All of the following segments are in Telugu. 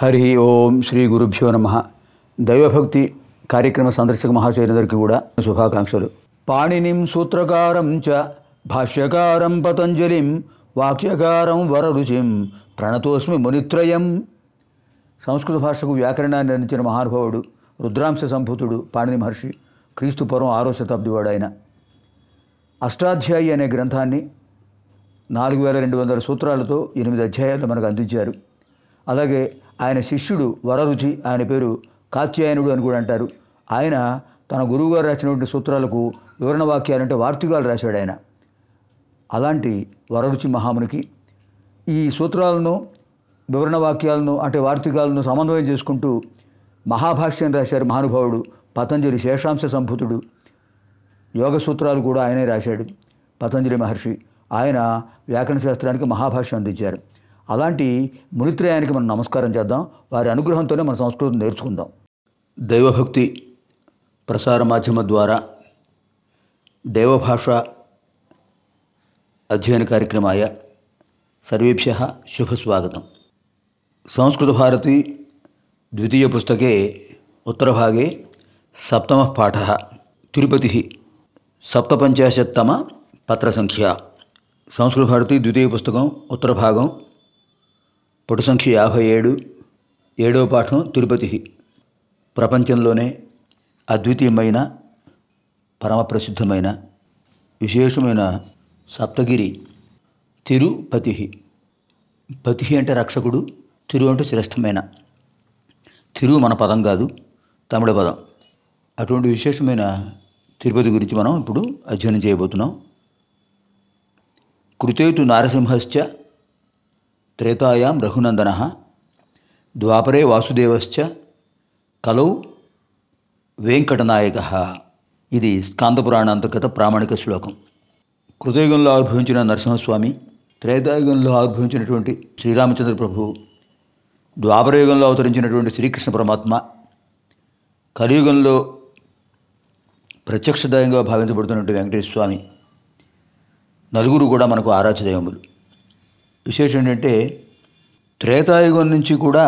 హరి ఓం శ్రీ గురుభ్యో నమ దైవభక్తి కార్యక్రమ సందర్శక మహాశైలందరికీ కూడా శుభాకాంక్షలు పాణినిం సూత్రకారం చ భాష్యకారం పతంజలిం వాక్యకారం వరరుచిం ప్రణతోస్మి మునిత్రయం సంస్కృత భాషకు వ్యాకరణాన్ని అందించిన మహానుభావుడు రుద్రాంశ సంభూతుడు పాణిని మహర్షి పరం ఆరో శతాబ్ది వాడు ఆయన అష్టాధ్యాయి అనే గ్రంథాన్ని నాలుగు వేల రెండు వందల సూత్రాలతో ఎనిమిది అధ్యాయాలు మనకు అందించారు అలాగే ఆయన శిష్యుడు వరరుచి ఆయన పేరు కాత్యాయనుడు అని కూడా అంటారు ఆయన తన గురువుగారు రాసినటువంటి సూత్రాలకు వివరణ వాక్యాలంటే వార్తికాలు రాశాడు ఆయన అలాంటి వరరుచి మహామునికి ఈ సూత్రాలను వివరణ వాక్యాలను అంటే వార్తీకాలను సమన్వయం చేసుకుంటూ మహాభాష్యం రాశారు మహానుభావుడు పతంజలి శేషాంశ సంభూతుడు యోగ సూత్రాలు కూడా ఆయనే రాశాడు పతంజలి మహర్షి ఆయన వ్యాకరణ శాస్త్రానికి మహాభాష్యం అందించారు అలాంటి మునిత్రయానికి మనం నమస్కారం చేద్దాం వారి అనుగ్రహంతోనే మన సంస్కృతం నేర్చుకుందాం దైవభక్తి ప్రసార మాధ్యమం ద్వారా దేవభాష అధ్యయన కార్యక్రమాయ సర్వేభ్య శుభస్వాగతం సంస్కృతభారతి ఉత్తర ఉత్తరభాగే సప్తమः పాఠः తిరుపతిः సప్తపంచాశత్తమ పత్రసంఖ్య సంస్కృతభారతి ద్వితీయ పుస్తకం ఉత్తరభాగం పుట సంఖ్య యాభై ఏడు ఏడవ పాఠం తిరుపతి ప్రపంచంలోనే అద్వితీయమైన పరమప్రసిద్ధమైన విశేషమైన సప్తగిరి తిరుపతి పతి అంటే రక్షకుడు తిరు అంటే శ్రేష్టమైన తిరు మన పదం కాదు తమిళ పదం అటువంటి విశేషమైన తిరుపతి గురించి మనం ఇప్పుడు అధ్యయనం చేయబోతున్నాం కృతేతు నారసింహశ్చ త్రేతాయాం రఘునందన ద్వాపరే వాసుదేవశ్చ కలౌ వెంకటనాయక ఇది స్కాందపురాణ అంతర్గత ప్రామాణిక శ్లోకం కృతయుగంలో ఆవిర్భవించిన నరసింహస్వామి త్రేతాయుగంలో ఆవిర్భవించినటువంటి శ్రీరామచంద్ర ప్రభు ద్వాపరయుగంలో అవతరించినటువంటి శ్రీకృష్ణ పరమాత్మ కలియుగంలో ప్రత్యక్షదాయంగా భావించబడుతున్నటువంటి వెంకటేశ్వర స్వామి నలుగురు కూడా మనకు ఆరాధ్య విశేషం ఏంటంటే త్రేతాయుగం నుంచి కూడా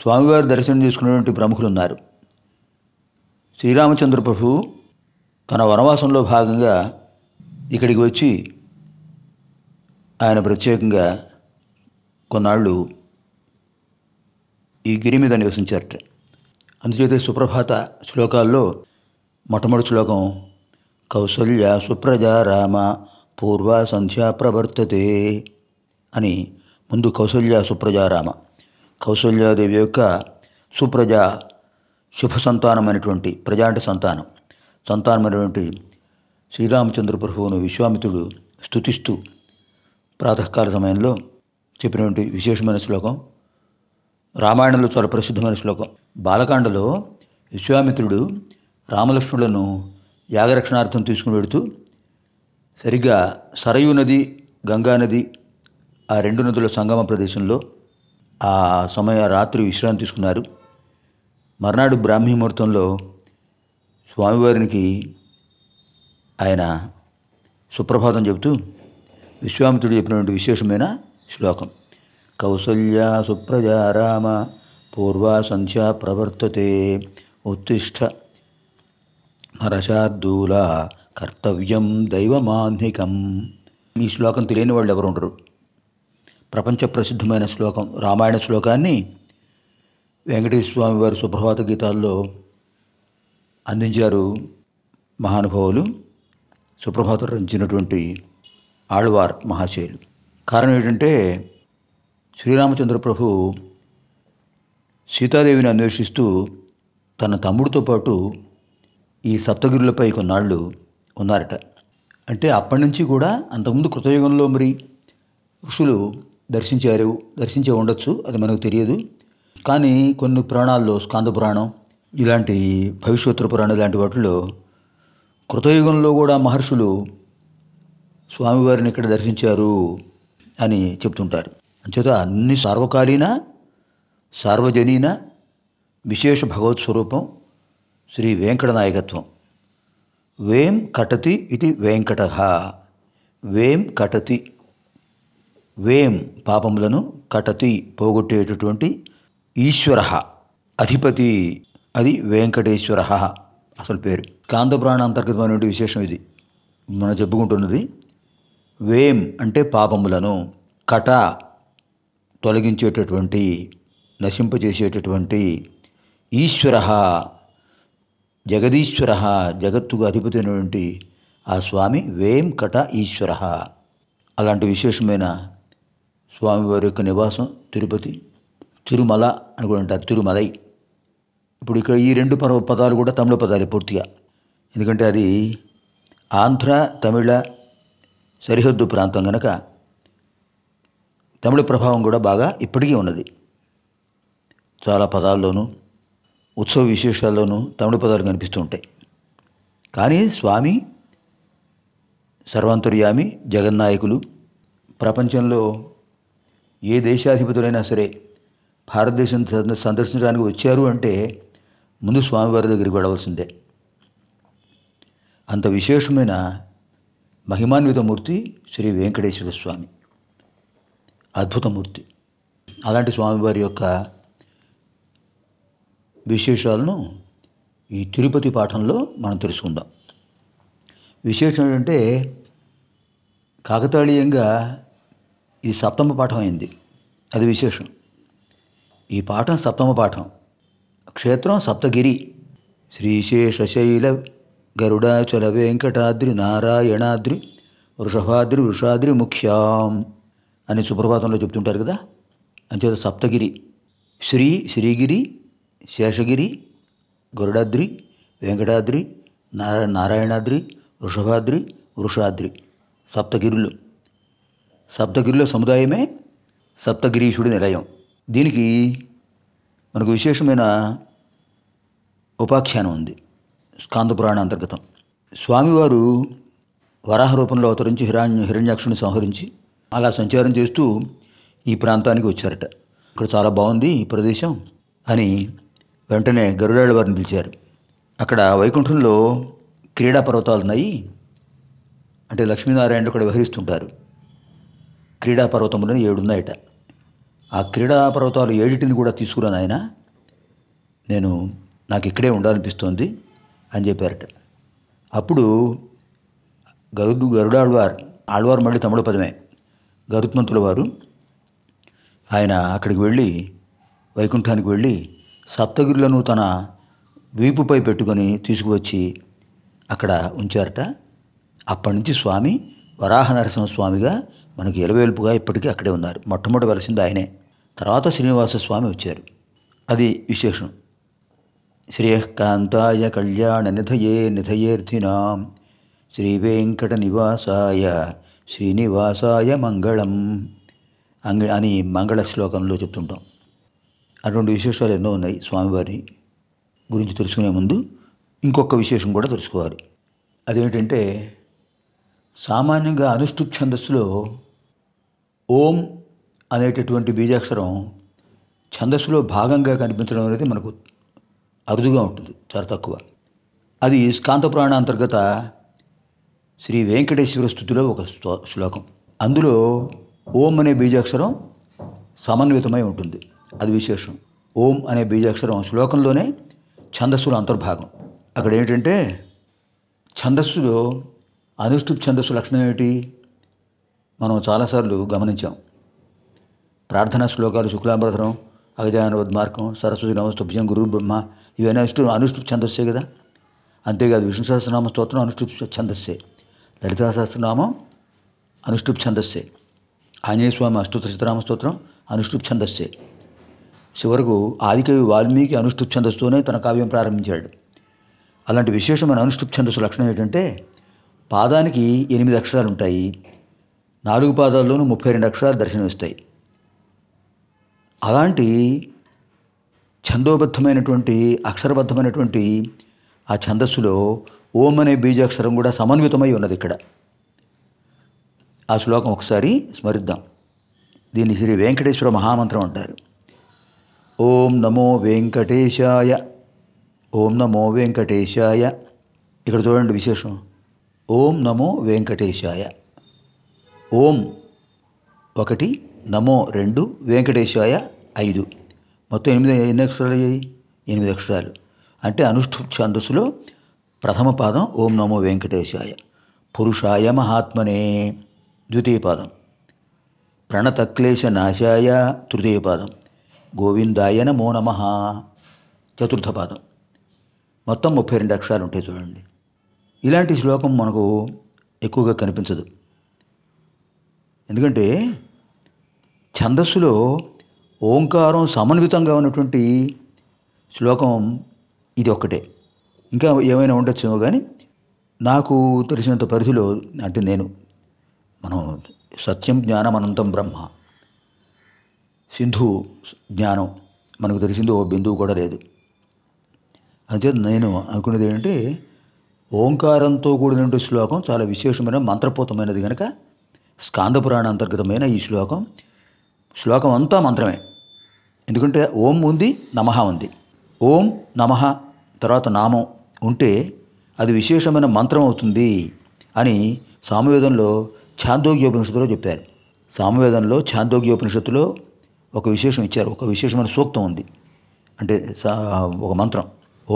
స్వామివారి దర్శనం చేసుకున్నటువంటి ప్రముఖులు ఉన్నారు శ్రీరామచంద్ర ప్రభు తన వనవాసంలో భాగంగా ఇక్కడికి వచ్చి ఆయన ప్రత్యేకంగా కొన్నాళ్ళు ఈ గిరి మీద నివసించారట అందుచేత సుప్రభాత శ్లోకాల్లో మొట్టమొదటి శ్లోకం కౌసల్య సుప్రజ రామ పూర్వ సంధ్యా ప్రవర్తతే అని ముందు కౌసల్య సుప్రజారామ కౌసల్యాదేవి యొక్క సుప్రజ శుభ సంతానమైనటువంటి ప్రజాంటి సంతానం సంతానమైనటువంటి శ్రీరామచంద్ర ప్రభువును విశ్వామిత్రుడు స్థుతిస్తూ ప్రాతకాల సమయంలో చెప్పినటువంటి విశేషమైన శ్లోకం రామాయణంలో చాలా ప్రసిద్ధమైన శ్లోకం బాలకాండలో విశ్వామిత్రుడు రామలక్ష్మణులను యాగరక్షణార్థం తీసుకుని వెడుతూ సరిగా సరయూ నది గంగానది ఆ రెండు నదుల సంగమ ప్రదేశంలో ఆ సమయ రాత్రి విశ్రాంతి తీసుకున్నారు మర్నాడు బ్రాహ్మీ ముహూర్తంలో స్వామివారికి ఆయన సుప్రభాతం చెబుతూ విశ్వామిత్రుడు చెప్పినటువంటి విశేషమైన శ్లోకం కౌసల్య సుప్రజా రామ పూర్వ సంధ్యా ప్రవర్తతే ఉత్తిష్ట మరశార్దూల కర్తవ్యం దైవమాహ్నికం ఈ శ్లోకం తెలియని వాళ్ళు ఎవరు ఉండరు ప్రపంచ ప్రసిద్ధమైన శ్లోకం రామాయణ శ్లోకాన్ని వెంకటేశ్వర స్వామి వారి సుప్రభాత గీతాల్లో అందించారు మహానుభావులు సుప్రభాత రచించినటువంటి ఆళ్వార్ మహాశైలు కారణం ఏంటంటే శ్రీరామచంద్ర ప్రభు సీతాదేవిని అన్వేషిస్తూ తన తమ్ముడితో పాటు ఈ సప్తగిరులపై కొన్నాళ్ళు ఉన్నారట అంటే అప్పటి నుంచి కూడా అంతకుముందు కృతయుగంలో మరి ఋషులు దర్శించారు దర్శించే ఉండొచ్చు అది మనకు తెలియదు కానీ కొన్ని పురాణాల్లో స్కాంద పురాణం ఇలాంటి భవిష్యోత్తర పురాణం ఇలాంటి వాటిల్లో కృతయుగంలో కూడా మహర్షులు స్వామివారిని ఇక్కడ దర్శించారు అని చెప్తుంటారు అంచేత అన్ని సార్వకాలీన సార్వజనీన విశేష భగవత్ స్వరూపం శ్రీ వెంకటనాయకత్వం వేం కటతి ఇది వెంకట వేం కటతి వేం పాపములను కటతి పోగొట్టేటటువంటి ఈశ్వర అధిపతి అది వెంకటేశ్వర అసలు పేరు కాంతపురాణ అంతర్గతమైనటువంటి విశేషం ఇది మనం చెప్పుకుంటున్నది వేం అంటే పాపములను కట తొలగించేటటువంటి నశింపజేసేటటువంటి ఈశ్వర జగదీశ్వర జగత్తుకు అయినటువంటి ఆ స్వామి వేంకట ఈశ్వర అలాంటి విశేషమైన స్వామివారి యొక్క నివాసం తిరుపతి తిరుమల అని కూడా అంటారు తిరుమలై ఇప్పుడు ఇక్కడ ఈ రెండు పర్వ పదాలు కూడా తమిళ పదాలే పూర్తిగా ఎందుకంటే అది ఆంధ్ర తమిళ సరిహద్దు ప్రాంతం కనుక తమిళ ప్రభావం కూడా బాగా ఇప్పటికీ ఉన్నది చాలా పదాల్లోనూ ఉత్సవ విశేషాల్లోనూ తమిళ పదాలు కనిపిస్తుంటాయి కానీ స్వామి సర్వాంతర్యామి జగన్నాయకులు ప్రపంచంలో ఏ దేశాధిపతులైనా సరే భారతదేశం సందర్శించడానికి వచ్చారు అంటే ముందు స్వామివారి దగ్గరికి వెళ్ళవలసిందే అంత విశేషమైన మహిమాన్విత మూర్తి శ్రీ వెంకటేశ్వర స్వామి అద్భుతమూర్తి అలాంటి స్వామివారి యొక్క విశేషాలను ఈ తిరుపతి పాఠంలో మనం తెలుసుకుందాం విశేషం ఏంటంటే కాకతాళీయంగా ఇది సప్తమ పాఠం అయింది అది విశేషం ఈ పాఠం సప్తమ పాఠం క్షేత్రం సప్తగిరి శ్రీశేషశైల గరుడాచల వెంకటాద్రి నారాయణాద్రి వృషభాద్రి వృషాద్రి ముఖ్యాం అని సుప్రభాతంలో చెప్తుంటారు కదా అంచేత సప్తగిరి శ్రీ శ్రీగిరి శేషగిరి గరుడాద్రి వెంకటాద్రి నారా నారాయణాద్రి వృషభాద్రి వృషాద్రి సప్తగిరులు సప్తగిరిలో సముదాయమే సప్తగిరీషుడి నిలయం దీనికి మనకు విశేషమైన ఉపాఖ్యానం ఉంది పురాణ అంతర్గతం స్వామివారు వరాహ రూపంలో అవతరించి హిరాణ్య హిరణ్యాక్షుని సంహరించి అలా సంచారం చేస్తూ ఈ ప్రాంతానికి వచ్చారట ఇక్కడ చాలా బాగుంది ఈ ప్రదేశం అని వెంటనే గరుడాళ్ళ వారిని పిలిచారు అక్కడ వైకుంఠంలో క్రీడా పర్వతాలు ఉన్నాయి అంటే లక్ష్మీనారాయణుడు అక్కడ వ్యవహరిస్తుంటారు క్రీడా పర్వతములు ఉన్నాయట ఆ క్రీడా పర్వతాలు ఏడిటిని కూడా తీసుకురాను ఆయన నేను నాకు ఇక్కడే ఉండాలనిపిస్తోంది అని చెప్పారట అప్పుడు గరుడు గరుడాళ్వారు ఆళ్వారు మళ్ళీ తమిళ పదమే గరుత్మంతుల వారు ఆయన అక్కడికి వెళ్ళి వైకుంఠానికి వెళ్ళి సప్తగిరులను తన వీపుపై పెట్టుకొని తీసుకువచ్చి అక్కడ ఉంచారట అప్పటి నుంచి స్వామి వరాహ నరసింహస్వామిగా మనకి ఇలవేల్పుగా ఇప్పటికీ అక్కడే ఉన్నారు మొట్టమొదటి వెలసింది ఆయనే తర్వాత శ్రీనివాస స్వామి వచ్చారు అది విశేషం శ్రేయకాంతాయ కళ్యాణ నిధయే నిధయేర్థినాం శ్రీ నివాసాయ శ్రీనివాసాయ మంగళం అంగ అని మంగళ శ్లోకంలో చెప్తుంటాం అటువంటి విశేషాలు ఎన్నో ఉన్నాయి స్వామివారి గురించి తెలుసుకునే ముందు ఇంకొక విశేషం కూడా తెలుసుకోవాలి అదేమిటంటే సామాన్యంగా అనుష్ఠుప్ ఛందస్సులో ఓం అనేటటువంటి బీజాక్షరం ఛందస్సులో భాగంగా కనిపించడం అనేది మనకు అరుదుగా ఉంటుంది చాలా తక్కువ అది స్కాంత పురాణ అంతర్గత శ్రీ వెంకటేశ్వర స్థుతిలో ఒక శ్లోకం అందులో ఓం అనే బీజాక్షరం సమన్వితమై ఉంటుంది అది విశేషం ఓం అనే బీజాక్షరం శ్లోకంలోనే ఛందస్సుల అంతర్భాగం అక్కడ ఏంటంటే ఛందస్సులో అనుష్ఠుప్ ఛందస్సు లక్షణం ఏమిటి మనం చాలాసార్లు గమనించాం ప్రార్థనా శ్లోకాలు శుక్లాంబరధరం అగజాన ఉద్మార్గం సరస్వతి నమస్తుభ్యం గురు బ్రహ్మ ఇవన్నీ అనుష్ఠు అనుష్ఠుప్ ఛందస్సే కదా అంతేకాదు విష్ణు సహస్రనామ స్తోత్రం అనుష్ఠుప్ ఛందస్సే లలిత సహస్రనామం అనుష్ఠుప్ ఛందస్సే ఆంజనేయ స్వామి అష్టోత్తర స్తోత్రం అనుష్ఠుప్ ఛందస్సే చివరకు ఆదికవి వాల్మీకి అనుష్ఠుప్ ఛందస్సుతోనే తన కావ్యం ప్రారంభించాడు అలాంటి విశేషమైన అనుష్ఠుప్ ఛందస్సు లక్షణం ఏంటంటే పాదానికి ఎనిమిది అక్షరాలు ఉంటాయి నాలుగు పాదాల్లోనూ ముప్పై రెండు అక్షరాలు దర్శనమిస్తాయి అలాంటి ఛందోబద్ధమైనటువంటి అక్షరబద్ధమైనటువంటి ఆ ఛందస్సులో ఓం అనే బీజాక్షరం కూడా సమన్వితమై ఉన్నది ఇక్కడ ఆ శ్లోకం ఒకసారి స్మరిద్దాం దీన్ని శ్రీ వెంకటేశ్వర మహామంత్రం అంటారు ఓం నమో వెంకటేశాయ ఓం నమో వెంకటేశాయ ఇక్కడ చూడండి విశేషం ఓం నమో వెంకటేశాయ ఓం ఒకటి నమో రెండు వెంకటేశాయ ఐదు మొత్తం ఎనిమిది ఎన్ని అక్షరాలు అయ్యాయి ఎనిమిది అక్షరాలు అంటే అనుష్ఠు ఛాందస్సులో ప్రథమ పాదం ఓం నమో వెంకటేశాయ పురుషాయ మహాత్మనే ద్వితీయ పాదం ప్రణతక్లేశనాశాయ తృతీయ పాదం గోవిందాయ నమో నమ చతుర్థ పాదం మొత్తం ముప్పై రెండు అక్షరాలు ఉంటాయి చూడండి ఇలాంటి శ్లోకం మనకు ఎక్కువగా కనిపించదు ఎందుకంటే ఛందస్సులో ఓంకారం సమన్వితంగా ఉన్నటువంటి శ్లోకం ఇది ఒక్కటే ఇంకా ఏమైనా ఉండొచ్చేమో కానీ నాకు తెలిసినంత పరిధిలో అంటే నేను మనం సత్యం జ్ఞానం అనంతం బ్రహ్మ సింధు జ్ఞానం మనకు తెలిసింది ఓ బిందువు కూడా లేదు అంతే నేను అనుకునేది ఏంటంటే ఓంకారంతో కూడిన శ్లోకం చాలా విశేషమైన మంత్రపూతమైనది కనుక స్కాందపురాణ అంతర్గతమైన ఈ శ్లోకం శ్లోకం అంతా మంత్రమే ఎందుకంటే ఓం ఉంది నమః ఉంది ఓం నమః తర్వాత నామం ఉంటే అది విశేషమైన మంత్రం అవుతుంది అని సామవేదంలో ఛాందోగ్యోపనిషత్తులో చెప్పారు సామవేదంలో ఛాందోగ్యోపనిషత్తులో ఒక విశేషం ఇచ్చారు ఒక విశేషమైన సూక్తం ఉంది అంటే ఒక మంత్రం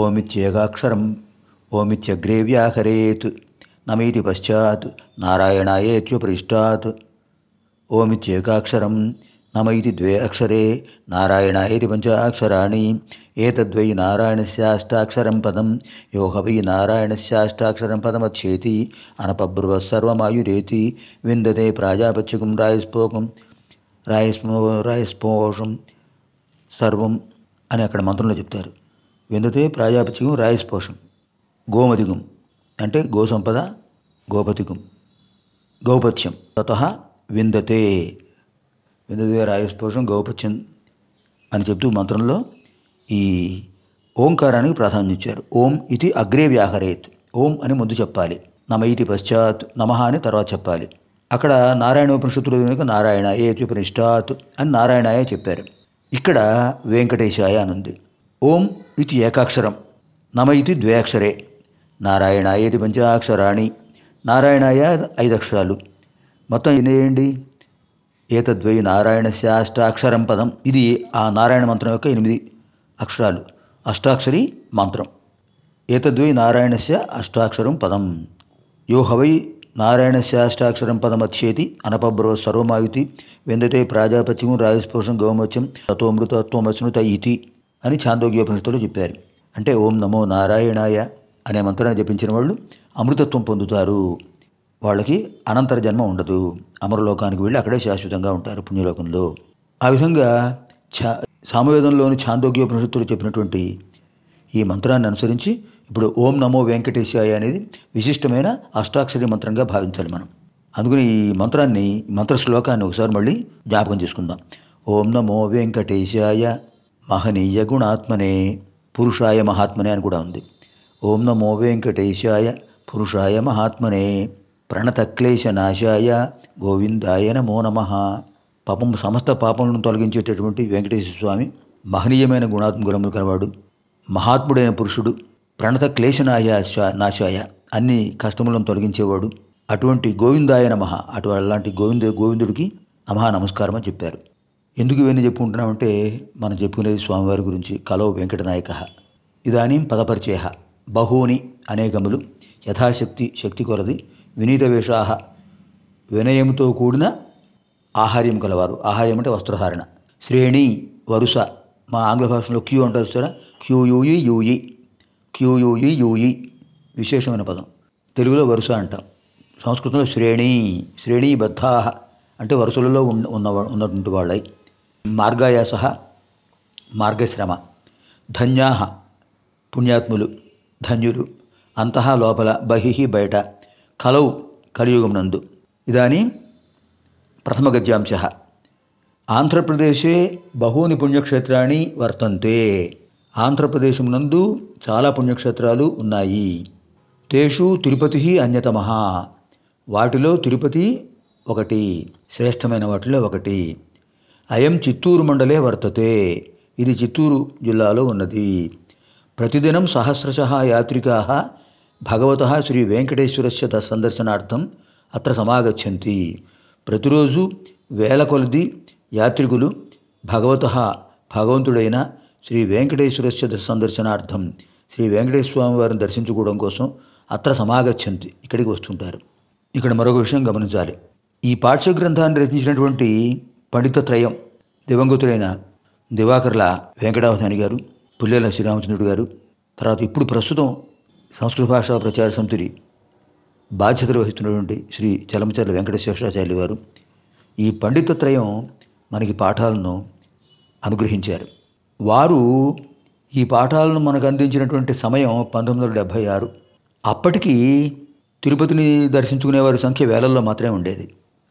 ఓమిత్యేగాక్షరం ఓమిత్య గ్రేవ్యాహరేత్ నమీతి పశ్చాత్ నారాయణాయేత్యుపరిష్టాత్ ఓమిత్యేకాక్షరం నమైతి ద్వే అక్షరే నారాయణాయేతి పంచాక్షరాణి ఏతద్వై నారాయణస్యాష్టాక్షరం పదం యోహ వై నారాయణస్యాష్టాక్షరం పదమచ్చేతి అనపబ్రువ సర్వమాయురేతి విందదే ప్రాజాపత్యకం రాయస్పోకం రాయస్ రాయస్పోషం సర్వం అని అక్కడ మంత్రంలో చెప్తారు విందుతే ప్రాజాపతికం రాయస్పోషం పోషం గోమతిగం అంటే గోసంపద గోపతిగం గౌపత్యం తత విందతే విందతే రాయస్పోషం గౌపత్యం అని చెప్తూ మంత్రంలో ఈ ఓంకారానికి ప్రాధాన్యం ఇచ్చారు ఓం ఇది అగ్రే వ్యాహరేత్ ఓం అని ముందు చెప్పాలి నమ ఇది పశ్చాత్ నమ అని తర్వాత చెప్పాలి అక్కడ నారాయణ ఉపనిషత్తులు కనుక నారాయణ ఏ ఉపనిష్టాత్ అని నారాయణాయ చెప్పారు ఇక్కడ వెంకటేశాయ అని ఉంది ఓం ఇది ఏకాక్షరం నమ ఇది ద్వేక్షరే నారాయణ ఏది పంచాక్షరాణి నారాయణాయ ఐదు అక్షరాలు మొత్తం ఎన్నేయండి ఏతద్వై నారాయణ శాష్టాక్షరం పదం ఇది ఆ నారాయణ మంత్రం యొక్క ఎనిమిది అక్షరాలు అష్టాక్షరి మంత్రం ఏతద్వై నారాయణస్య అష్టాక్షరం పదం యో హవై నారాయణ శాస్త్రాక్షరం పదమచ్చేతి అనపబ్రవ సర్వమాయుతి వెందతే ప్రాజాపత్యం రాజస్పోషం గౌమత్యం తత్వమృతత్వమశ్నుత ఇతి అని ఛాందోగ్యోపనిషత్తులు చెప్పారు అంటే ఓం నమో నారాయణాయ అనే మంత్రాన్ని జపించిన వాళ్ళు అమృతత్వం పొందుతారు వాళ్ళకి అనంతర జన్మ ఉండదు అమరలోకానికి వెళ్ళి అక్కడే శాశ్వతంగా ఉంటారు పుణ్యలోకంలో ఆ విధంగా ఛా సామవేదంలోని ఛాందోగ్యోపనిషత్తులు చెప్పినటువంటి ఈ మంత్రాన్ని అనుసరించి ఇప్పుడు ఓం నమో వెంకటేశాయ అనేది విశిష్టమైన అష్టాక్షరి మంత్రంగా భావించాలి మనం అందుకని ఈ మంత్రాన్ని మంత్ర శ్లోకాన్ని ఒకసారి మళ్ళీ జ్ఞాపకం చేసుకుందాం ఓం నమో వెంకటేశాయ మహనీయ గుణాత్మనే పురుషాయ మహాత్మనే అని కూడా ఉంది ఓం నమో వెంకటేశాయ పురుషాయ మహాత్మనే నాశాయ గోవిందాయ నమో నమ పాపం సమస్త పాపములను తొలగించేటటువంటి వెంకటేశ్వర స్వామి మహనీయమైన గుణాత్మ గుణములు కలవాడు మహాత్ముడైన పురుషుడు ప్రణత క్లేశనాయాశ నాశాయ అన్ని కష్టములను తొలగించేవాడు అటువంటి గోవిందాయ నమ అటు అలాంటి గోవింద గోవిందుడికి నమ నమస్కారం అని చెప్పారు ఎందుకు ఇవన్నీ చెప్పుకుంటున్నామంటే మనం చెప్పుకునేది స్వామివారి గురించి కలో వెంకటనాయక ఇదానీ పదపరిచయ బహూని అనేకములు యథాశక్తి శక్తి కొరది వినీత వేషాహ వినయముతో కూడిన ఆహార్యం కలవారు ఆహార్యం అంటే వస్త్రధారణ శ్రేణి వరుస మా ఆంగ్ల భాషలో క్యూ అంటారు సరే క్యూయూఈ యూఈ క్యూయూఈ యూఈ విశేషమైన పదం తెలుగులో వరుస అంటాం సంస్కృతంలో శ్రేణి శ్రేణీబద్ధా అంటే వరుసలలో ఉన్న ఉన్న ఉన్నటువంటి వాళ్ళై మార్గాయాస మార్గశ్రమ ధన్యాహ పుణ్యాత్ములు ధన్యులు అంతః లోపల బహిహి బయట కలవు కలియుగం నందు ఇదానీ ప్రథమగత్యాంశ ఆంధ్రప్రదేశే బహూని పుణ్యక్షేత్రాన్ని వర్తంతే ఆంధ్రప్రదేశమునందు చాలా పుణ్యక్షేత్రాలు ఉన్నాయి తేషు తిరుపతి అన్యతమ వాటిలో తిరుపతి ఒకటి శ్రేష్టమైన వాటిలో ఒకటి అయం చిత్తూరు మండలే వర్తతే ఇది చిత్తూరు జిల్లాలో ఉన్నది ప్రతిదినం సహస్రశ యాత్రికా భగవత శ్రీ వెంకటేశ్వరస్య సందర్శనార్థం అత్ర సమాగచ్చంతి ప్రతిరోజు వేల కొలది యాత్రికులు భగవత భగవంతుడైన శ్రీ వెంకటేశ్వర సందర్శనార్థం శ్రీ వెంకటేశ్వర స్వామి వారిని దర్శించుకోవడం కోసం అత్ర సమాగచ్చంతి ఇక్కడికి వస్తుంటారు ఇక్కడ మరొక విషయం గమనించాలి ఈ పాఠ్య గ్రంథాన్ని రచించినటువంటి పండితత్రయం దివంగతుడైన దివాకర్ల వెంకటావధాని గారు పుల్లెల శ్రీరామచంద్రుడు గారు తర్వాత ఇప్పుడు ప్రస్తుతం సంస్కృత భాష ప్రచార సమితి బాధ్యతలు వహిస్తున్నటువంటి శ్రీ చలమచర్ల వెంకటశేషాచార్యులు గారు ఈ పండితత్రయం మనకి పాఠాలను అనుగ్రహించారు వారు ఈ పాఠాలను మనకు అందించినటువంటి సమయం పంతొమ్మిది వందల డెబ్భై ఆరు అప్పటికి తిరుపతిని దర్శించుకునేవారి సంఖ్య వేలల్లో మాత్రమే ఉండేది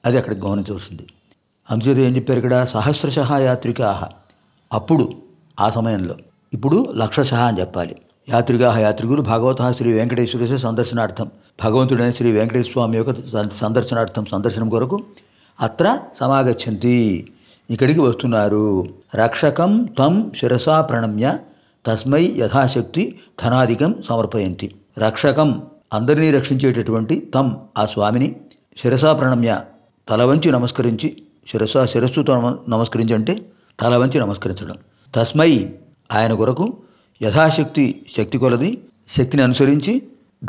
అది అక్కడ గమనించవలసింది అందుచేత ఏం చెప్పారు ఇక్కడ సహస్రశహ యాత్రికాహ అప్పుడు ఆ సమయంలో ఇప్పుడు లక్షశహ అని చెప్పాలి యాత్రికాహ యాత్రికులు భగవత శ్రీ వెంకటేశ్వర సందర్శనార్థం భగవంతుడైన శ్రీ వెంకటేశ్వర స్వామి యొక్క సందర్శనార్థం సందర్శనం కొరకు అత్ర సమాగచ్చంతి ఇక్కడికి వస్తున్నారు రక్షకం తం శిరసా ప్రణమ్య తస్మై యథాశక్తి ధనాధికం సమర్పయంతి రక్షకం అందరినీ రక్షించేటటువంటి తం ఆ స్వామిని శిరసా ప్రణమ్య తల వంచి నమస్కరించి శిరస శిరస్సుతో నమస్కరించంటే వంచి నమస్కరించడం తస్మై ఆయన కొరకు యథాశక్తి శక్తి కొలది శక్తిని అనుసరించి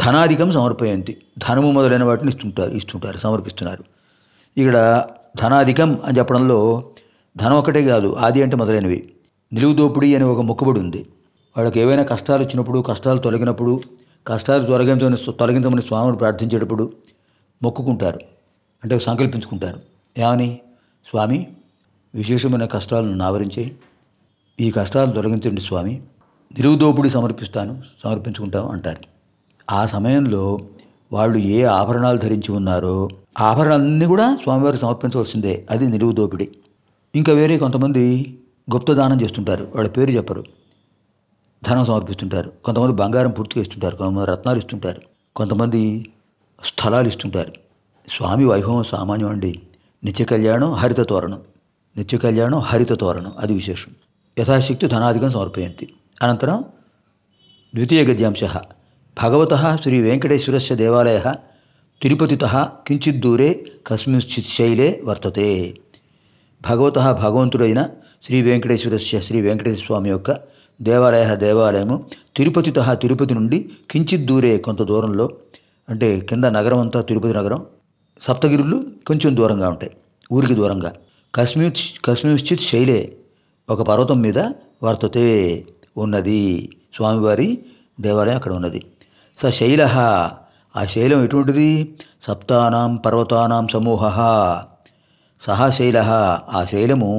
ధనాధికం సమర్పయంతి ధనము మొదలైన వాటిని ఇస్తుంటారు ఇస్తుంటారు సమర్పిస్తున్నారు ఇక్కడ ధనాధికం అని చెప్పడంలో ధనం ఒకటే కాదు ఆది అంటే మొదలైనవి నిలువు దోపిడీ అనే ఒక మొక్కుబడి ఉంది వాళ్ళకి ఏవైనా కష్టాలు వచ్చినప్పుడు కష్టాలు తొలగినప్పుడు కష్టాలు తొలగించమని తొలగించమని స్వామిని ప్రార్థించేటప్పుడు మొక్కుకుంటారు అంటే సంకల్పించుకుంటారు ఏమని స్వామి విశేషమైన కష్టాలను ఆవరించే ఈ కష్టాలను తొలగించండి స్వామి నిలువు దోపిడీ సమర్పిస్తాను సమర్పించుకుంటాం అంటారు ఆ సమయంలో వాళ్ళు ఏ ఆభరణాలు ధరించి ఉన్నారో ఆభరణాలన్నీ కూడా స్వామివారికి సమర్పించవలసిందే అది నిలువు దోపిడీ ఇంకా వేరే కొంతమంది గుప్త దానం చేస్తుంటారు వాళ్ళ పేరు చెప్పరు ధనం సమర్పిస్తుంటారు కొంతమంది బంగారం పూర్తిగా ఇస్తుంటారు కొంతమంది రత్నాలు ఇస్తుంటారు కొంతమంది స్థలాలు ఇస్తుంటారు స్వామి వైభవం సామాన్యం అండి నిత్య కళ్యాణం హరిత తోరణం నిత్య కళ్యాణం హరిత తోరణం అది విశేషం యథాశక్తి ధనాధికం సమర్పయంతి అనంతరం ద్వితీయ గద్యాంశ భగవత శ్రీ వెంకటేశ్వరస్య దేవాలయ తిరుపతిత కించిద్దూరే కస్మిశ్చిత్ శైలే వర్తతే భగవత భగవంతుడైన శ్రీ వెంకటేశ్వర శ్రీ వెంకటేశ్వర స్వామి యొక్క దేవాలయ దేవాలయము తిరుపతి తహా తిరుపతి నుండి కించిత్ దూరే కొంత దూరంలో అంటే కింద నగరం అంతా తిరుపతి నగరం సప్తగిరులు కొంచెం దూరంగా ఉంటాయి ఊరికి దూరంగా కస్మిత్ కశ్మీర్శ్చిత్ శైలే ఒక పర్వతం మీద వర్తతే ఉన్నది స్వామివారి దేవాలయం అక్కడ ఉన్నది స శైల ఆ శైలం ఎటువంటిది సప్తానాం పర్వతానాం సమూహ సహాశైల ఆ శైలము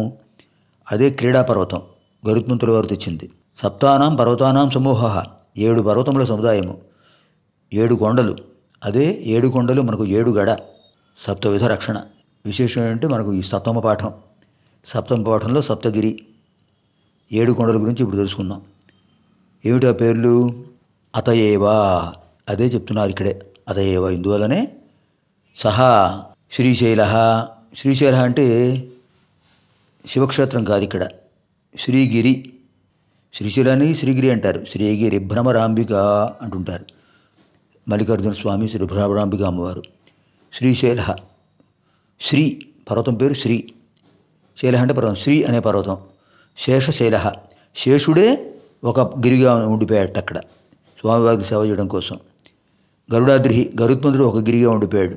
అదే క్రీడాపర్వతం గరుత్మంతుల వారు తెచ్చింది సప్తానాం పర్వతానాం సమూహ ఏడు పర్వతముల సముదాయము ఏడు కొండలు అదే ఏడు కొండలు మనకు ఏడు గడ సప్తవిధ రక్షణ విశేషం ఏంటంటే మనకు ఈ సప్తమ పాఠం సప్తమ పాఠంలో సప్తగిరి ఏడు కొండల గురించి ఇప్పుడు తెలుసుకుందాం ఏమిటి ఆ పేర్లు అతయేవా అదే చెప్తున్నారు ఇక్కడే అతయేవా ఇందువలనే సహా శ్రీశైల శ్రీశైల అంటే శివక్షేత్రం కాదు ఇక్కడ శ్రీగిరి శ్రీశైలాన్ని శ్రీగిరి అంటారు శ్రీగిరి భ్రమరాంబిక అంటుంటారు మల్లికార్జున స్వామి శ్రీ భ్రమరాంబిక అమ్మవారు శ్రీశైల శ్రీ పర్వతం పేరు శ్రీ శైల అంటే పర్వతం శ్రీ అనే పర్వతం శేషశైల శేషుడే ఒక గిరిగా ఉండిపోయాడు అక్కడ స్వామివారికి సేవ చేయడం కోసం గరుడాద్రిహి గరుత్మంతుడు ఒక గిరిగా ఉండిపోయాడు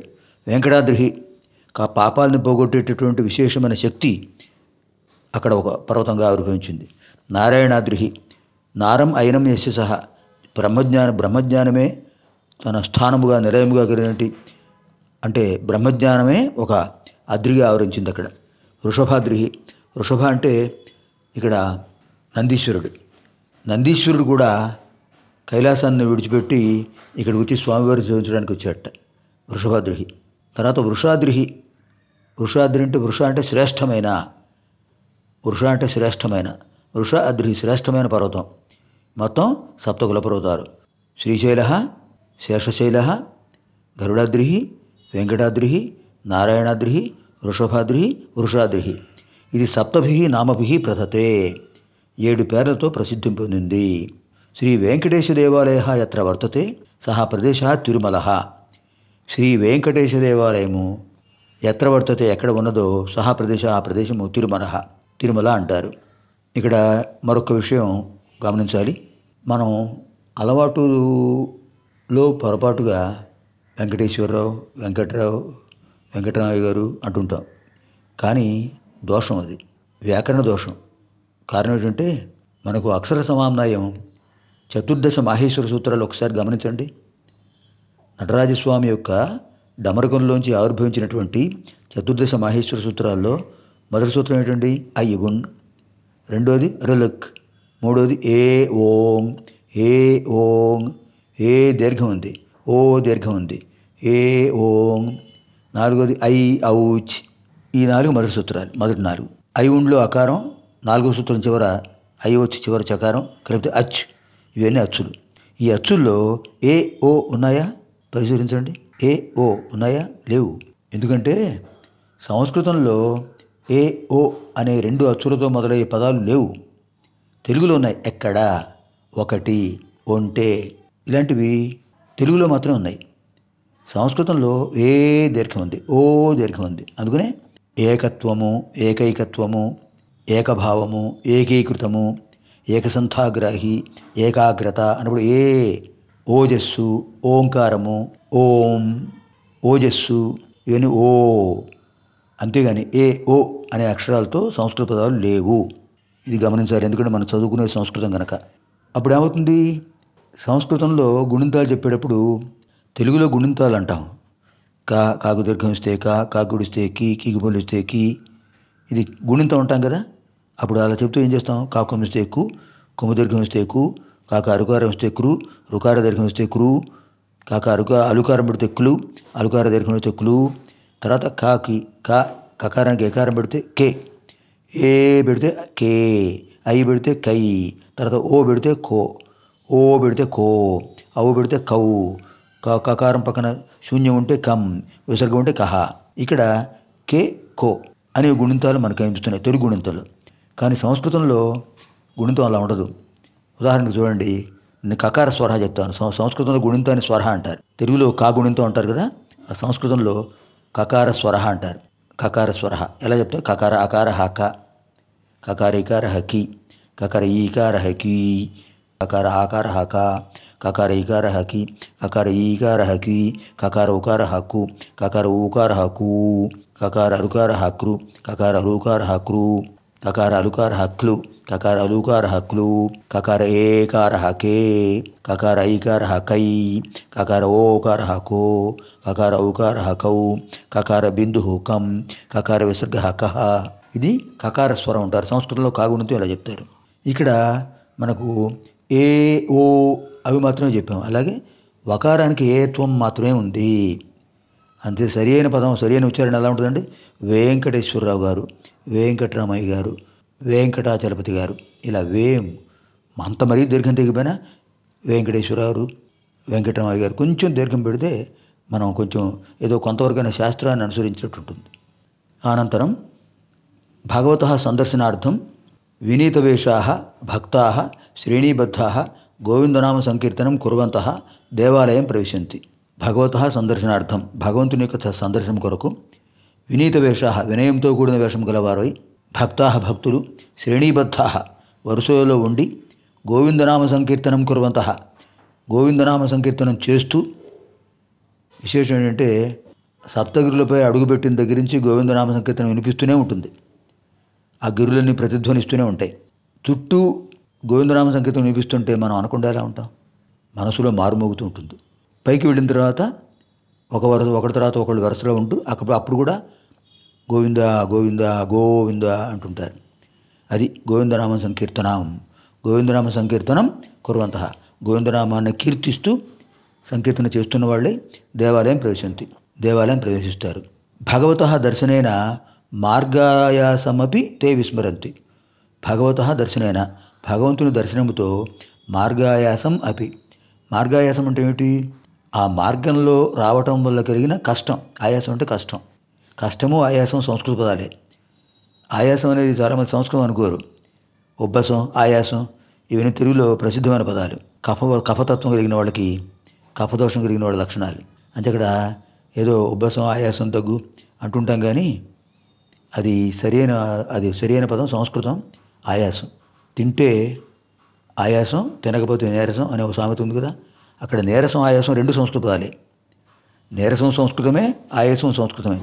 వెంకటాద్రిహి ఆ పాపాలను పోగొట్టేటటువంటి విశేషమైన శక్తి అక్కడ ఒక పర్వతంగా ఆవిర్భవించింది నారాయణాద్రిహి నారం అయినం ఎస్య సహా బ్రహ్మజ్ఞాన బ్రహ్మజ్ఞానమే తన స్థానముగా నిలయముగా కలిగినటి అంటే బ్రహ్మజ్ఞానమే ఒక అద్రిగా ఆవరించింది అక్కడ వృషభాద్రిహి వృషభ అంటే ఇక్కడ నందీశ్వరుడు నందీశ్వరుడు కూడా కైలాసాన్ని విడిచిపెట్టి ఇక్కడికి వచ్చి స్వామివారిని సేవించడానికి వచ్చాడట వృషభాద్రిహి తర్వాత వృషాద్రిహి వృషాద్రి అంటే వృష అంటే శ్రేష్టమైన వృష అంటే శ్రేష్టమైన వృష అద్రి శ్రేష్టమైన పర్వతం మొత్తం సప్తకుల పర్వతాలు శ్రీశైల శేషశైల గరుడాద్రిహి వెంకటాద్రిహి నారాయణాద్రిహి వృషభాద్రిహి వృషాద్రిహి ఇది సప్తభి నామభి ప్రధతే ఏడు పేర్లతో ప్రసిద్ధి పొందింది శ్రీ వెంకటేశ దేవాలయ ఎత్ర వర్తతే సహా ప్రదేశ తిరుమల శ్రీ వెంకటేశ దేవాలయము ఎత్ర వర్తతే ఎక్కడ ఉన్నదో సహా ప్రదేశం ఆ ప్రదేశము తిరుమల తిరుమల అంటారు ఇక్కడ మరొక విషయం గమనించాలి మనం అలవాటులో పొరపాటుగా వెంకటేశ్వరరావు వెంకట్రావు వెంకటరామయ్య గారు అంటుంటాం కానీ దోషం అది వ్యాకరణ దోషం కారణం ఏంటంటే మనకు అక్షర సమామ్నాయం చతుర్దశ మాహేశ్వర సూత్రాలు ఒకసారి గమనించండి నటరాజస్వామి యొక్క డమరకంలోంచి ఆవిర్భవించినటువంటి చతుర్దశ మాహేశ్వర సూత్రాల్లో మొదటి సూత్రం ఏంటండి అయ్యుగుణ్ రెండోది రులక్ మూడోది ఏ ఓం ఏ ఓం ఏ దీర్ఘం ఉంది ఓ దీర్ఘం ఉంది ఏ ఓం నాలుగోది ఐ ఔచ్ ఈ నాలుగు మొదటి సూత్రాలు మొదటి నాలుగు ఐ ఉండ్లో అకారం నాలుగో సూత్రం చివర ఐ వచ్చి చివరి చకారం కలిపితే అచ్ ఇవన్నీ అచ్చులు ఈ అచ్చుల్లో ఏ ఓ ఉన్నాయా పరిశీలించండి ఏ ఓ ఉన్నాయా లేవు ఎందుకంటే సంస్కృతంలో ఏ ఓ అనే రెండు అచ్చులతో మొదలయ్యే పదాలు లేవు తెలుగులో ఉన్నాయి ఎక్కడ ఒకటి ఒంటే ఇలాంటివి తెలుగులో మాత్రమే ఉన్నాయి సంస్కృతంలో ఏ దీర్ఘం ఉంది ఓ దీర్ఘం ఉంది అందుకనే ఏకత్వము ఏకైకత్వము ఏకభావము ఏకీకృతము ఏకసంథాగ్రాహి ఏకాగ్రత అన్నప్పుడు ఏ ఓజస్సు ఓంకారము ఓం ఓజస్సు ఇవన్నీ ఓ అంతేగాని ఏ ఓ అనే అక్షరాలతో సంస్కృత పదాలు లేవు ఇది గమనించాలి ఎందుకంటే మనం చదువుకునే సంస్కృతం కనుక అప్పుడు ఏమవుతుంది సంస్కృతంలో గుణింతాలు చెప్పేటప్పుడు తెలుగులో గుణింతాలు అంటాం కా కాకు దీర్ఘం ఇస్తే కా కాకుడిస్తే కీ కీకి పోలిస్తే కీ ఇది గుణింతం అంటాం కదా అప్పుడు అలా చెప్తూ ఏం చేస్తాం కాకు ఇస్తే ఎక్కు కొమ్ము దీర్ఘం ఇస్తే ఎక్కువ కాక అరుకారం వస్తే క్రు రుకార దీర్ఘం వస్తే క్రు కాక అరుక అలుకారం పెడితే క్లు అలుకార దీర్ఘం వస్తే క్లు తర్వాత కాకి కా కకారానికి ఎకారం పెడితే కే ఏ పెడితే కే ఐ పెడితే కై తర్వాత ఓ పెడితే కో ఓ పెడితే కో అవు పెడితే కౌ కకారం పక్కన శూన్యం ఉంటే కమ్ విసర్గం ఉంటే కహ ఇక్కడ కే కో అనే గుణింతాలు మనకు అనిపిస్తున్నాయి తెలుగు గుణింతాలు కానీ సంస్కృతంలో గుణితం అలా ఉండదు ఉదాహరణకు చూడండి నేను కకార స్వర చెప్తాను సంస్కృతంలో గుణింత అని స్వరహ అంటారు తెలుగులో కా గుణింతం అంటారు కదా ఆ సంస్కృతంలో కకార స్వరహ అంటారు కకార స్వరహ ఎలా చెప్తారు కకార అకార హక కకార ఇకార హకి కకార ఈకార హకి కకార ఆకార హక కకార ఇకార హకి కకార ఈకార హకి కకార ఉకార హక్కు కకార ఊకార హకు కకార అరుకార హక్రు కకార అరుకార హక్రు కకార అలుకార హక్లు కకార అలుకార హక్లు కకార ఏకార హకే కకార ఐకార హకై కకార ఓకార హకో కకార ఔకార హకౌ కకార బిందు హుకం కకార విసర్గ హక ఇది కకార స్వరం ఉంటారు సంస్కృతంలో కాగుణంతో ఇలా చెప్తారు ఇక్కడ మనకు ఏ ఓ అవి మాత్రమే చెప్పాము అలాగే వకారానికి ఏత్వం మాత్రమే ఉంది అంతే సరి అయిన పదం సరి అయిన ఉచ్చారణ ఎలా ఉంటుందండి వెంకటేశ్వరరావు గారు వెంకటరామయ్య గారు వెంకటాచలపతి గారు ఇలా వేం అంత మరీ దీర్ఘం తెగిపోయినా వెంకటేశ్వరరావు వెంకటరామయ్య గారు కొంచెం దీర్ఘం పెడితే మనం కొంచెం ఏదో కొంతవరకైనా శాస్త్రాన్ని అనుసరించినట్టు ఉంటుంది అనంతరం భగవత సందర్శనార్థం వినీతవేషా భక్తా శ్రేణీబద్ధా గోవిందనామ సంకీర్తనం కుర్వంత దేవాలయం ప్రవిశంతి భగవత సందర్శనార్థం భగవంతుని యొక్క సందర్శనం కొరకు వినీత వేష వినయంతో కూడిన వేషం గలవారై భక్తా భక్తులు శ్రేణీబద్ధ వరుసలో ఉండి గోవిందనామ సంకీర్తనం కురవంత గోవిందనామ సంకీర్తనం చేస్తూ విశేషం ఏంటంటే సప్తగిరులపై అడుగుపెట్టిన దగ్గర నుంచి గోవిందనామ సంకీర్తనం వినిపిస్తూనే ఉంటుంది ఆ గిరులన్నీ ప్రతిధ్వనిస్తూనే ఉంటాయి చుట్టూ గోవిందనామ సంకీర్తనం వినిపిస్తుంటే మనం అనకుండా ఎలా ఉంటాం మనసులో మారుమోగుతూ ఉంటుంది పైకి వెళ్ళిన తర్వాత ఒక వరుస ఒకటి తర్వాత ఒకళ్ళు వరుసలో ఉంటూ అక్కడ అప్పుడు కూడా గోవింద గోవింద గోవింద అంటుంటారు అది గోవిందనామ సంకీర్తనం గోవిందనామ సంకీర్తనం కుర్వంత గోవిందనామాన్ని కీర్తిస్తూ సంకీర్తన చేస్తున్న వాళ్ళే దేవాలయం ప్రవేశంతి దేవాలయం ప్రవేశిస్తారు భగవత దర్శనేన మార్గాయాసమపి తే విస్మరంతి భగవత దర్శనైన భగవంతుని దర్శనముతో మార్గాయాసం అపి మార్గాయాసం అంటే ఏమిటి ఆ మార్గంలో రావటం వల్ల కలిగిన కష్టం ఆయాసం అంటే కష్టం కష్టము ఆయాసం సంస్కృత పదాలే ఆయాసం అనేది చాలామంది సంస్కృతం అనుకోరు ఉబ్బసం ఆయాసం ఇవన్నీ తెలుగులో ప్రసిద్ధమైన పదాలు కఫ కఫతత్వం కలిగిన వాళ్ళకి కఫదోషం కలిగిన వాళ్ళ లక్షణాలు అంతే అక్కడ ఏదో ఉబ్బసం ఆయాసం తగ్గు అంటుంటాం కానీ అది సరైన అది సరైన పదం సంస్కృతం ఆయాసం తింటే ఆయాసం తినకపోతే నీరసం అనే ఒక సామెత ఉంది కదా అక్కడ నీరసం ఆయాసం రెండు సంస్కృతాలే నీరసం సంస్కృతమే ఆయాసం సంస్కృతమే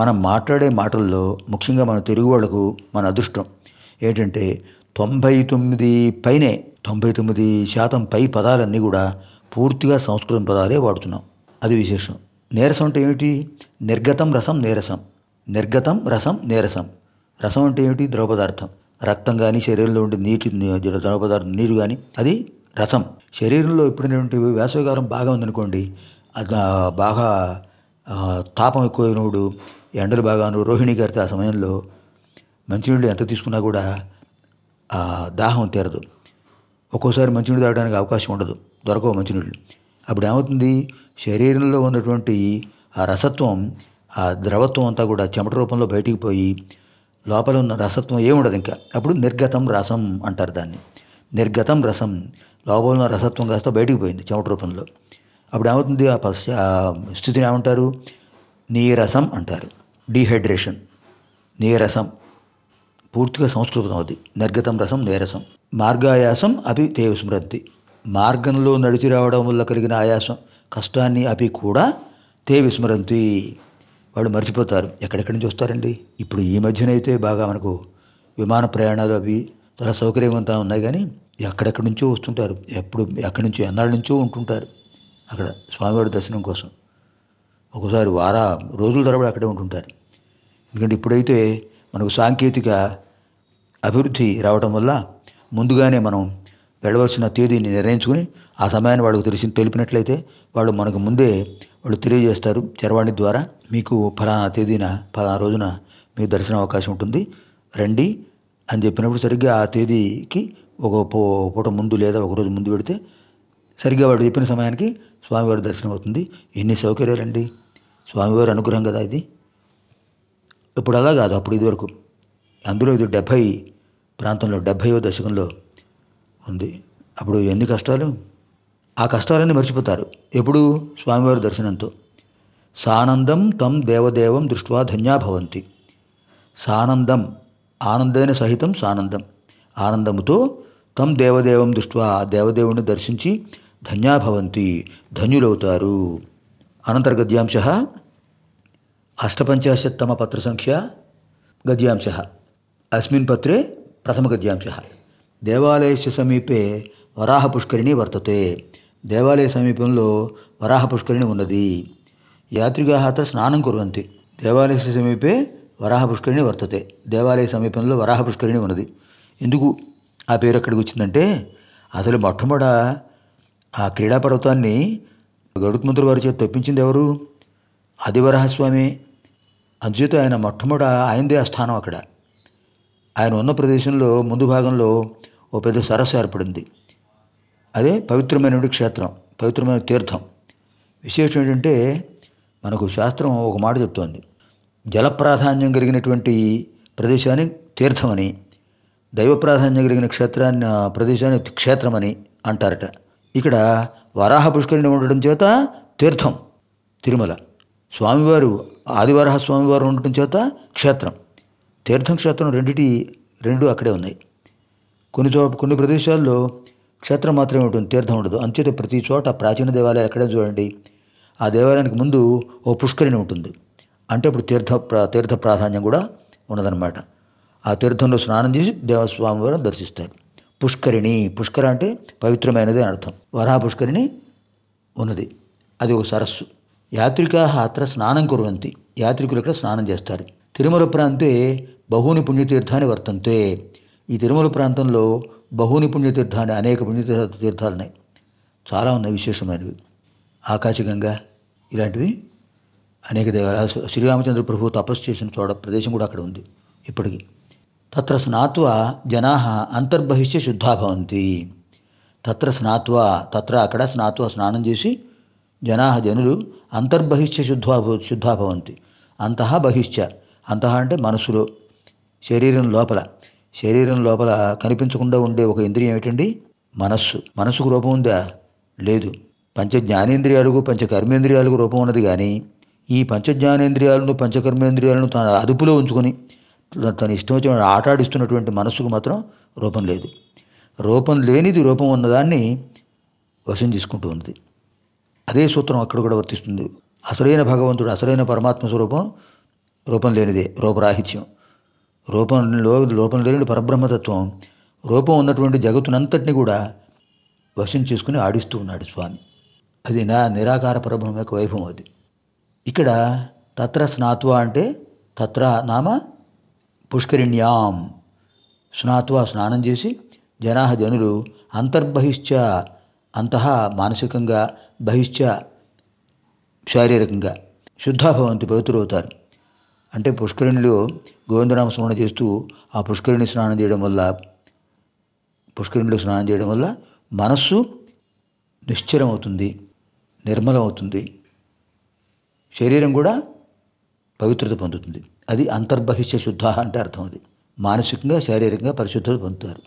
మనం మాట్లాడే మాటల్లో ముఖ్యంగా మన తెలుగు వాళ్ళకు మన అదృష్టం ఏంటంటే తొంభై తొమ్మిది పైనే తొంభై తొమ్మిది శాతం పై పదాలన్నీ కూడా పూర్తిగా సంస్కృతం పదాలే వాడుతున్నాం అది విశేషం నీరసం అంటే ఏమిటి నిర్గతం రసం నీరసం నిర్గతం రసం నీరసం రసం అంటే ఏమిటి ద్రవ పదార్థం రక్తం కానీ శరీరంలో ఉండే నీటి ద్రవ పదార్థం నీరు కానీ అది రథం శరీరంలో ఇప్పుడున్నటువంటి వేసవికాలం బాగా ఉందనుకోండి అది బాగా తాపం ఎక్కువైనడు ఎండలు బాగా రోహిణి గారితో ఆ సమయంలో మంచినీళ్ళు ఎంత తీసుకున్నా కూడా దాహం తీరదు ఒక్కోసారి మంచినీళ్ళు తాగడానికి అవకాశం ఉండదు దొరకవు మంచినీళ్ళు అప్పుడు ఏమవుతుంది శరీరంలో ఉన్నటువంటి ఆ రసత్వం ఆ ద్రవత్వం అంతా కూడా చెమట రూపంలో బయటికి పోయి లోపల ఉన్న రసత్వం ఏముండదు ఇంకా అప్పుడు నిర్గతం రసం అంటారు దాన్ని నిర్గతం రసం లోపల రసత్వం కాస్త బయటికి పోయింది చెమట రూపంలో అప్పుడు ఏమవుతుంది ఆ పశ్చ స్థితిని ఏమంటారు నీరసం అంటారు డీహైడ్రేషన్ నీరసం పూర్తిగా సంస్కృతం అవుతుంది నిర్గతం రసం నీరసం మార్గాయాసం అవి తేవ స్మృద్ధి మార్గంలో నడిచి రావడం వల్ల కలిగిన ఆయాసం కష్టాన్ని అవి కూడా తే విస్మరంతి వాళ్ళు మర్చిపోతారు ఎక్కడెక్కడి నుంచి వస్తారండి ఇప్పుడు ఈ మధ్యనైతే బాగా మనకు విమాన ప్రయాణాలు అవి చాలా సౌకర్యవంతంగా ఉన్నాయి కానీ ఎక్కడెక్కడి నుంచో వస్తుంటారు ఎప్పుడు ఎక్కడి నుంచో ఎన్నాళ్ళ నుంచో ఉంటుంటారు అక్కడ స్వామివారి దర్శనం కోసం ఒకసారి వారా రోజుల తరబడి అక్కడే ఉంటుంటారు ఎందుకంటే ఇప్పుడైతే మనకు సాంకేతిక అభివృద్ధి రావడం వల్ల ముందుగానే మనం వెళ్ళవలసిన తేదీని నిర్ణయించుకుని ఆ సమయాన్ని వాళ్ళకు తెలిసి తెలిపినట్లయితే వాళ్ళు మనకు ముందే వాళ్ళు తెలియజేస్తారు చరవాణి ద్వారా మీకు ఫలానా తేదీన ఫలానా రోజున మీకు దర్శన అవకాశం ఉంటుంది రండి అని చెప్పినప్పుడు సరిగ్గా ఆ తేదీకి ఒక పూట ముందు లేదా ఒకరోజు ముందు పెడితే సరిగ్గా వాడు చెప్పిన సమయానికి స్వామివారి దర్శనం అవుతుంది ఎన్ని సౌకర్యాలండి స్వామివారి అనుగ్రహం కదా ఇది ఇప్పుడు అలా కాదు అప్పుడు ఇదివరకు అందులో ఇది డెబ్భై ప్రాంతంలో డెబ్భైవ దశకంలో ఉంది అప్పుడు ఎన్ని కష్టాలు ఆ కష్టాలన్నీ మర్చిపోతారు ఎప్పుడు స్వామివారి దర్శనంతో సానందం తమ్ దేవదేవం దృష్ట్వా ధన్యాభవంతి సానందం ఆనందేన సహితం సానందం ఆనందముతో తం దేవదేవం దృష్ట్వా దేవదేవుణ్ణి దర్శించి ధన్యాభవంతి ధన్యులవుతారు అనంతర గద్యాంశ అష్టపంచాశత్తమ పత్ర సంఖ్య గద్యాంశ అస్మిన్ పత్రే ప్రథమ గద్యాంశ దేవాలయస్య సమీపే వరాహ పుష్కరిణి వర్తతే దేవాలయ సమీపంలో వరాహ పుష్కరిణి ఉన్నది యాత్రిగా అత్ర స్నానం కురువంతి దేవాలయస్య సమీపే వరాహ పుష్కరిణి వర్తతే దేవాలయ సమీపంలో వరాహ పుష్కరిణి ఉన్నది ఎందుకు ఆ పేరు ఎక్కడికి వచ్చిందంటే అసలు మొట్టమొదట ఆ క్రీడా పర్వతాన్ని గరుత్మంతుడు వారి చేతి తప్పించింది ఎవరు ఆదివరహస్వామి అందుచేత ఆయన మొట్టమొదట ఆయనదే ఆ స్థానం అక్కడ ఆయన ఉన్న ప్రదేశంలో ముందు భాగంలో ఓ పెద్ద సరస్సు ఏర్పడింది అదే పవిత్రమైనటువంటి క్షేత్రం పవిత్రమైన తీర్థం విశేషం ఏంటంటే మనకు శాస్త్రం ఒక మాట చెప్తోంది జల ప్రాధాన్యం కలిగినటువంటి ప్రదేశాన్ని తీర్థమని దైవ ప్రాధాన్యం కలిగిన క్షేత్రాన్ని ప్రదేశాన్ని క్షేత్రమని అంటారట ఇక్కడ వరాహ పుష్కరిణి ఉండడం చేత తీర్థం తిరుమల స్వామివారు ఆదివరాహ స్వామివారు ఉండటం చేత క్షేత్రం తీర్థం క్షేత్రం రెండిటి రెండు అక్కడే ఉన్నాయి కొన్ని చో కొన్ని ప్రదేశాల్లో క్షేత్రం మాత్రమే ఉంటుంది తీర్థం ఉండదు అంచేత ప్రతి చోట ప్రాచీన దేవాలయాలు ఎక్కడే చూడండి ఆ దేవాలయానికి ముందు ఓ పుష్కరిణి ఉంటుంది అంటే అప్పుడు తీర్థ తీర్థ ప్రాధాన్యం కూడా ఉన్నదన్నమాట ఆ తీర్థంలో స్నానం చేసి దేవస్వామివారిని దర్శిస్తారు పుష్కరిణి పుష్కర అంటే పవిత్రమైనది అని అర్థం వరహ పుష్కరిణి ఉన్నది అది ఒక సరస్సు యాత్రికా అత్ర స్నానం కురువంతి యాత్రికులు ఇక్కడ స్నానం చేస్తారు తిరుమల ప్రాంతే బహుని పుణ్యతీర్థాన్ని వర్తంతే ఈ తిరుమల ప్రాంతంలో బహుని పుణ్యతీర్థాన్ని అనేక పుణ్యతీర్థ తీర్థాలు ఉన్నాయి చాలా ఉన్నాయి విశేషమైనవి ఆకాశగంగా ఇలాంటివి అనేక దేవాలయాలు శ్రీరామచంద్ర ప్రభువు తపస్సు చేసిన చోట ప్రదేశం కూడా అక్కడ ఉంది ఇప్పటికీ తత్ర స్నాత్వా జనా అంతర్భవిష్య శుద్ధా భవంతి తత్ర స్నాత్వా తత్ర అక్కడ స్నాత్వా స్నానం చేసి జనా జనులు అంతర్బహిష్య శుద్ధా శుద్ధా భవంతి అంతః బహిష్య అంతః అంటే మనసులో శరీరం లోపల శరీరం లోపల కనిపించకుండా ఉండే ఒక ఇంద్రియం ఏమిటండి మనస్సు మనసుకు రూపం ఉందా లేదు పంచ జ్ఞానేంద్రియాలకు పంచ కర్మేంద్రియాలకు రూపం ఉన్నది కానీ ఈ పంచ జ్ఞానేంద్రియాలను పంచకర్మేంద్రియాలను తన అదుపులో ఉంచుకొని తను ఇష్టం వచ్చిన ఆటాడిస్తున్నటువంటి మనసుకు మాత్రం రూపం లేదు రూపం లేనిది రూపం ఉన్నదాన్ని వశం చేసుకుంటూ ఉంది అదే సూత్రం అక్కడ కూడా వర్తిస్తుంది అసలైన భగవంతుడు అసలైన పరమాత్మ స్వరూపం రూపం లేనిదే రూపరాహిత్యం రూపంలో రూపం లేని పరబ్రహ్మతత్వం రూపం ఉన్నటువంటి జగత్తునంతటిని కూడా వశం చేసుకుని ఆడిస్తూ ఉన్నాడు స్వామి అది నా నిరాకార పరబ్రహ్మ యొక్క వైభవం అది ఇక్కడ తత్ర స్నాత్వ అంటే తత్ర నామ పుష్కరిణ్యాం స్నాత్వా స్నానం చేసి జనాహ జనులు అంతర్బహిష్ట అంతః మానసికంగా బహిష్ట శారీరకంగా శుద్ధాభవంతి పవిత్రవుతారు అంటే పుష్కరిణిలో గోవిందనామ స్మరణ చేస్తూ ఆ పుష్కరిణి స్నానం చేయడం వల్ల పుష్కరిణిలో స్నానం చేయడం వల్ల మనస్సు నిశ్చలమవుతుంది నిర్మలమవుతుంది శరీరం కూడా పవిత్రత పొందుతుంది అది అంతర్బహిష్య శుద్ధ అంటే అర్థం అది మానసికంగా శారీరకంగా పరిశుద్ధత పొందుతారు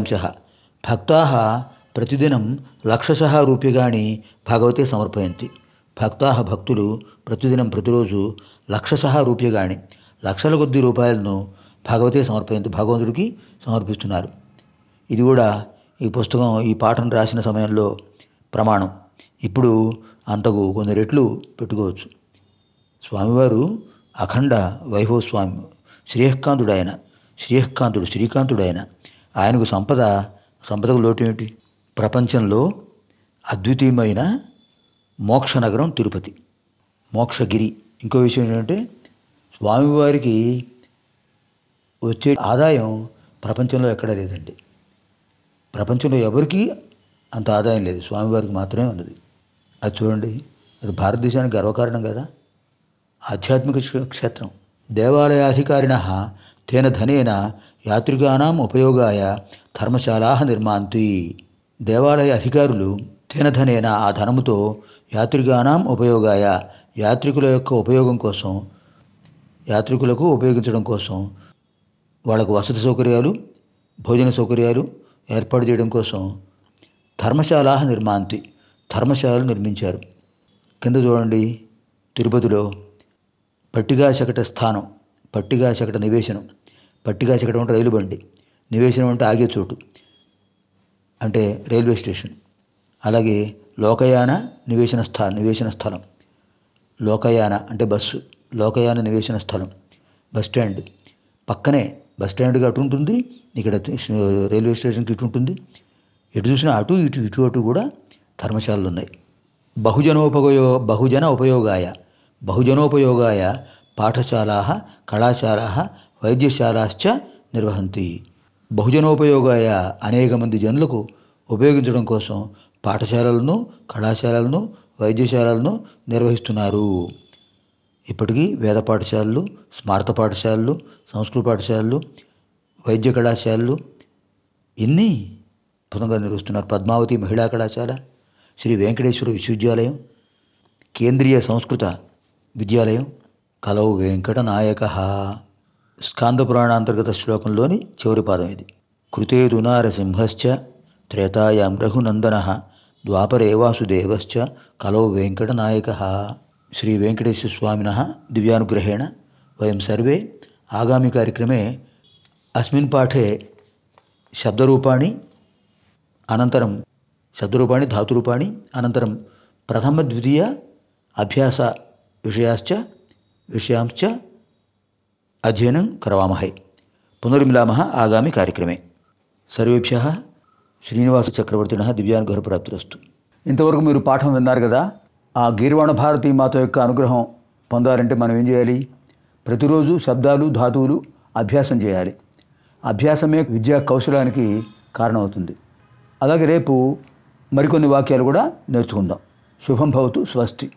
అంశ భక్తా ప్రతిదినం లక్షశ రూప్యగాని భగవతే సమర్పయంతి భక్తా భక్తులు ప్రతిదినం ప్రతిరోజు లక్షశ రూప్యగాని లక్షల కొద్ది రూపాయలను భగవతే సమర్పయంతి భగవంతుడికి సమర్పిస్తున్నారు ఇది కూడా ఈ పుస్తకం ఈ పాఠం రాసిన సమయంలో ప్రమాణం ఇప్పుడు అంతకు కొన్ని రెట్లు పెట్టుకోవచ్చు స్వామివారు అఖండ వైభవస్వామి శ్రీకాంతుడు ఆయన శ్రీకాంతుడు శ్రీకాంతుడు ఆయన ఆయనకు సంపద సంపదకు లోటు ఏమిటి ప్రపంచంలో అద్వితీయమైన మోక్ష నగరం తిరుపతి మోక్షగిరి ఇంకో విషయం ఏంటంటే స్వామివారికి వచ్చే ఆదాయం ప్రపంచంలో ఎక్కడా లేదండి ప్రపంచంలో ఎవరికీ అంత ఆదాయం లేదు స్వామివారికి మాత్రమే ఉన్నది అది చూడండి అది భారతదేశానికి గర్వకారణం కదా ఆధ్యాత్మిక క్షేత్రం దేవాలయాధికారిణ తేన ధనేన యాత్రికానాం ఉపయోగాయ ధర్మశాలా నిర్మాంతి దేవాలయ అధికారులు తేన ధనేన ఆ ధనముతో యాత్రికానాం ఉపయోగాయ యాత్రికుల యొక్క ఉపయోగం కోసం యాత్రికులకు ఉపయోగించడం కోసం వాళ్ళకు వసతి సౌకర్యాలు భోజన సౌకర్యాలు ఏర్పాటు చేయడం కోసం ధర్మశాల నిర్మాంతి ధర్మశాలలు నిర్మించారు కింద చూడండి తిరుపతిలో పట్టిగా శకట స్థానం పట్టిగా శకట నివేశనం పట్టిగా శకటం అంటే రైలు బండి నివేశనం అంటే ఆగే చోటు అంటే రైల్వే స్టేషన్ అలాగే లోకయాన నివేశన స్థానం నివేశన స్థలం లోకయాన అంటే బస్సు లోకయాన నివేశన స్థలం బస్ స్టాండ్ పక్కనే బస్ స్టాండ్కి అటు ఉంటుంది ఇక్కడ రైల్వే స్టేషన్కి ఇటు ఉంటుంది ఎటు చూసినా అటు ఇటు ఇటు అటు కూడా ధర్మశాలలు ఉన్నాయి బహుజన ఉపయోగ బహుజన ఉపయోగాయ బహుజనోపయోగాయ పాఠశాలా కళాశాలా వైద్యశాలాశ్చ నిర్వహంతి బహుజనోపయోగాయ అనేక మంది జనులకు ఉపయోగించడం కోసం పాఠశాలలను కళాశాలలను వైద్యశాలలను నిర్వహిస్తున్నారు ఇప్పటికీ వేద పాఠశాలలు స్మారత పాఠశాలలు సంస్కృత పాఠశాలలు వైద్య కళాశాలలు ఇన్ని పునగా నిర్వహిస్తున్నారు పద్మావతి మహిళా కళాశాల శ్రీ వెంకటేశ్వర విశ్వవిద్యాలయం కేంద్రీయ సంస్కృత విద్యాలయం కలవు వెంకటనాయక స్కాందపురాణాంతర్గత శ్లోకంలోని చివరి పాదం ఇది కృతే కృతేదునారసింహశ్చ త్రేతాయాం రఘునందన ద్వాపరే వాసుదేవశ్చ కలౌ నాయక శ్రీ వెంకటేశ్వర స్వామిన దివ్యానుగ్రహేణ వయం సర్వే ఆగామి కార్యక్రమే అస్మిన్ పాఠే శబ్దరూపాణి అనంతరం శబ్దరూపాణి ధాతురూపాణి అనంతరం ప్రథమ ద్వితీయ అభ్యాస విషయాశ్చ విషయాంశ్చ అధ్యయనం కరవామహై పునర్మిలామహ ఆగామి కార్యక్రమే సర్వేభ్య శ్రీనివాస చక్రవర్తిన దివ్యానుగ్రహ ప్రాప్తులస్తు ఇంతవరకు మీరు పాఠం విన్నారు కదా ఆ గీర్వాణ భారతీ మాత యొక్క అనుగ్రహం పొందాలంటే మనం ఏం చేయాలి ప్రతిరోజు శబ్దాలు ధాతువులు అభ్యాసం చేయాలి అభ్యాసమే విద్యా కౌశలానికి కారణమవుతుంది అలాగే రేపు మరికొన్ని వాక్యాలు కూడా నేర్చుకుందాం శుభం భవతు స్వస్తి